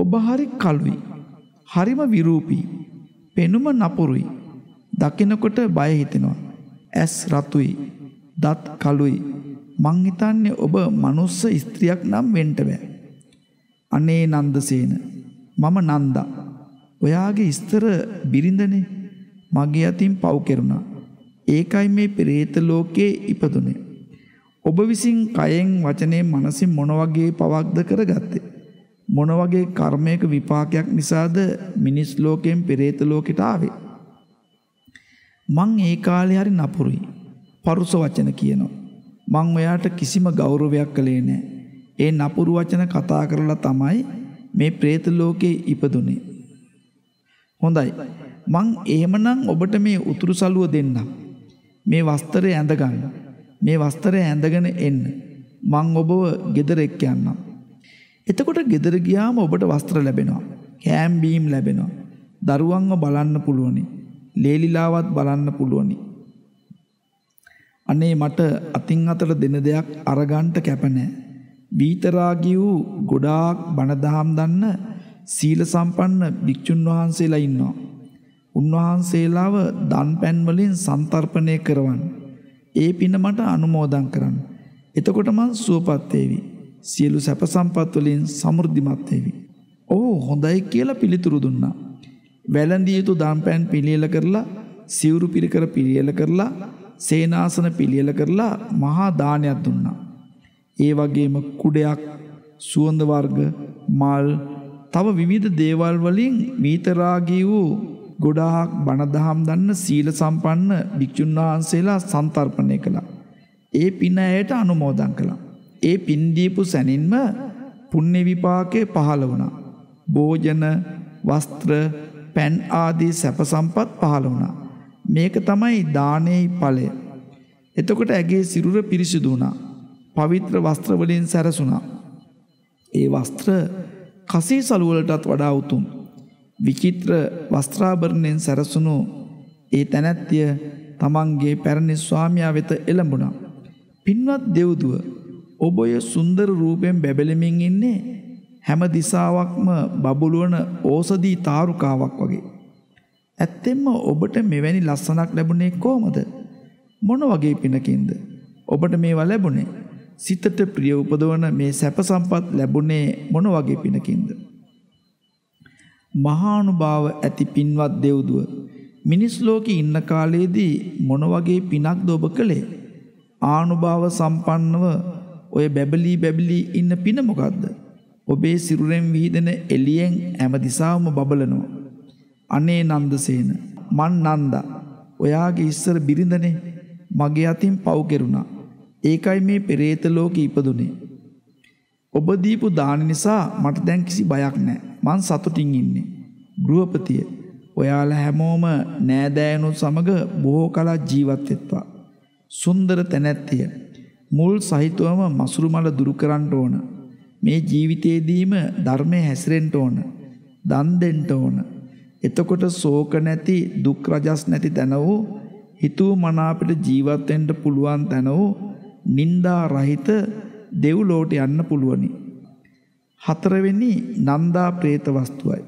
ඔබ හරි කළුයි. හරිම විරූපී. පෙනුම නපුරුයි. දකිනකොට බය හිතෙනවා. ඇස් රතුයි. දත් කළුයි. මං හිතන්නේ ඔබ මනුස්ස ස්ත්‍රියක් නම් වෙන්න බෑ. අනේ නන්දසේන. මම නන්දා. ඔයාගේ ඉස්තර බිරිඳනේ. මගේ අතින් පව් කෙරුණා. ඒකයි මේ ප්‍රේත ලෝකේ ඉපදුනේ. ඔබ විසින් කයෙන් වචනයෙන් මනසින් මොන වගේ පවක්ද කරගත්තේ? මොන වගේ කර්මයක විපාකයක් නිසාද මිනිස් ලෝකයෙන් පෙරේත ලෝකෙට ආවේ. මං ඒ කාලේ හරි නපුරුයි. පරුස වචන කියනවා. මං ඔයාට කිසිම ගෞරවයක් කළේ නෑ. ඒ නපුරු වචන කතා කරලා තමයි මේ ප්‍රේත ලෝකේ ඉපදුනේ. හොඳයි. මං එහෙමනම් ඔබට මේ උතුරු සලුව දෙන්නම්. මේ වස්ත්‍රය ඇඳගන්න. මේ වස්ත්‍රය ඇඳගෙන එන්න. මං ඔබව ගෙදර එක්ක යන්නම්. එතකොට ගෙදර ගියාම ඔබට වස්ත්‍ර ලැබෙනවා. කෑම් බීම් ලැබෙනවා. දරුවන්ව බලන්න පුළුවනි. ලේලිලාවත් බලන්න පුළුවනි. අනේ මට අතින් අතට දෙන දෙයක් අරගන්ට කැප නැහැ. වීතරාගී වූ ගොඩාක් බණ දහම් දන්න සීල සම්පන්න භික්ෂුන් වහන්සේලා ඉන්නවා. උන්වහන්සේලාව දන් පැන් වලින් සන්තර්පණය කරවන්න. ඒ පින මට අනුමෝදන් කරන්න. එතකොට මං සුවපත් වේවි. සියලු සැප සම්පත් වලින් සමෘද්ධිමත් වේවි. ඔහු හොඳයි කියලා පිළිතුරු දුන්නා. වැළඳිය යුතු දාම්පෑන් පිළියෙල කරලා සිවුරු පිරිකර පිළියෙල කරලා සේනාසන පිළියෙල කරලා මහා දානයක් දුන්නා. ඒ වගේම කුඩයක් සුවඳ වර්ග මල් තව විවිධ දේවල් වලින් විතරාගී වූ ගොඩාක් බණදහම් දන්න සීල සම්පන්න භික්ෂුන් වහන්සේලා සන්තර්පණය කළා. ඒ පින ඇයට අනුමෝදන් කළා. ඒ පින්දීපු සැනින්ම පුුණ්‍ය විපාකය පහළ වුණා. භෝජන වස්ත්‍ර පැන් ආදී සැපසම්පත් පහළ වුණා. මේක තමයි දානයයි පලය. එතකොට ඇගේ සිරුර පිරිසිදු වුණා. පවිත්‍ර වස්ත්‍රවලින් සැරසුණා. ඒ වස්ත්‍ර කසී සලුවලටත් වඩා උතුම්. විචිත්‍ර වස්ත්‍රාභරණයෙන් සැරසුණු ඒ තැනැත්තිය තමන්ගේ පැරණි ස්වාමයා වෙත එළඹුණා. පින්වත් දෙව්දුව ඔබ ඔය සුන්දර රූපයෙන් බැබලෙමින් ඉන්නේ හැම දිසාවක්ම බබළුවන ඕසදී තාරුකාවක් වගේ. ඇත්තෙන්ම ඔබට මෙවැනි ලස්සනක් ලැබුණේ කොහොමද? මොන වගේ පිනකින්ද? ඔබට මේවා ලැබුණේ සිතට ප්‍රිය උපදවන මේ සැප සම්පත් ලැබුණේ මොන වගේ පිනකින්ද? මහානුභාව ඇති පින්වත් දෙව්දුව මිනිස් ලෝකේ ඉන්න කාලයේදී මොන වගේ පිනක්ද ඔබ කළේ? ආනුභාව සම්පන්නව ඔය බැබලී බැබලී ඉන්න පින මොකක්ද? ඔබේ සිරුරෙන් විහිදෙන එළියෙන් හැමදිසාවම බබලනවා. අනේ නන්දසේන මන් නන්දා ඔයාගේ ඉස්සර බිරිඳනේ මගේ අතින් පව් කෙරුණා. ඒකයි මේ පෙරේත ලෝකෙ ඉපදුනේ. ඔබ දීපු දාන නිසා මට දැන් කිසි බයක් නැහැ. මං සතුටින් ඉන්නේ. ගෘහපතිය ඔයාලා හැමෝම නෑදෑයනුත් සමග බොහෝ කලක් ජීවත් වෙත්වා. සුන්දර තැනැත්තිය මුල් සහිතවම මසුරු මල දුරු කරන්න ඕන. මේ ජීවිතේදීම ධර්මයේ හැසිරෙන්න ඕන. දන් දෙන්න ඕන. එතකොට ශෝක නැති දුක් රජස් නැති තැන වූ හිතුව මන අපිට ජීවත් වෙන්න පුළුවන් තැන වූ නිന്ദා රහිත දෙව්ලෝට යන්න පුළුවනි. හතරවෙනි නන්දා പ്രേත වස්තුවයි.